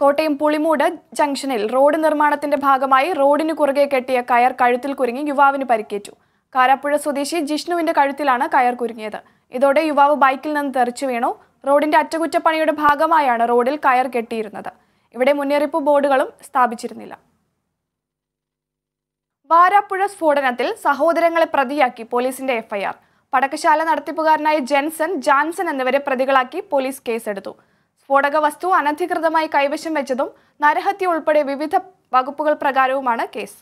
കോട്ടയം പുളിമൂട് ജംഗ്ഷനിൽ റോഡ് നിർമ്മാണത്തിന്റെ ഭാഗമായി റോഡിന് കുറുകെ കെട്ടിയ കയർ കഴുത്തിൽ കുരുങ്ങി യുവാവിന് പരിക്കേറ്റു കാരാപ്പുഴ സ്വദേശി ജിഷ്ണുവിന്റെ കഴുത്തിലാണ് കയർ കുരുങ്ങിയത് ഇതോടെ യുവാവ് ബൈക്കിൽ നിന്ന് തെറിച്ചു വീണു റോഡിന്റെ അറ്റകുറ്റപ്പണിയുടെ ഭാഗമായാണ് റോഡിൽ കയർ കെട്ടിയിരുന്നത് ഇവിടെ മുന്നറിയിപ്പ് ബോർഡുകളും സ്ഥാപിച്ചിരുന്നില്ല വാരാപ്പുഴ സ്ഫോടനത്തിൽ സഹോദരങ്ങളെ പ്രതിയാക്കി പോലീസിന്റെ എഫ്ഐആർ പടക്കശാല നടത്തിപ്പുകാരനായ ജെൻസൺ ജാൻസൺ എന്നിവരെ പ്രതികളാക്കി പോലീസ് കേസെടുത്തു സ്ഫോടക വസ്തു അനധികൃതമായി കൈവശം വെച്ചതും നരഹത്യ ഉൾപ്പെടെ വിവിധ വകുപ്പുകൾ പ്രകാരവുമാണ് കേസ്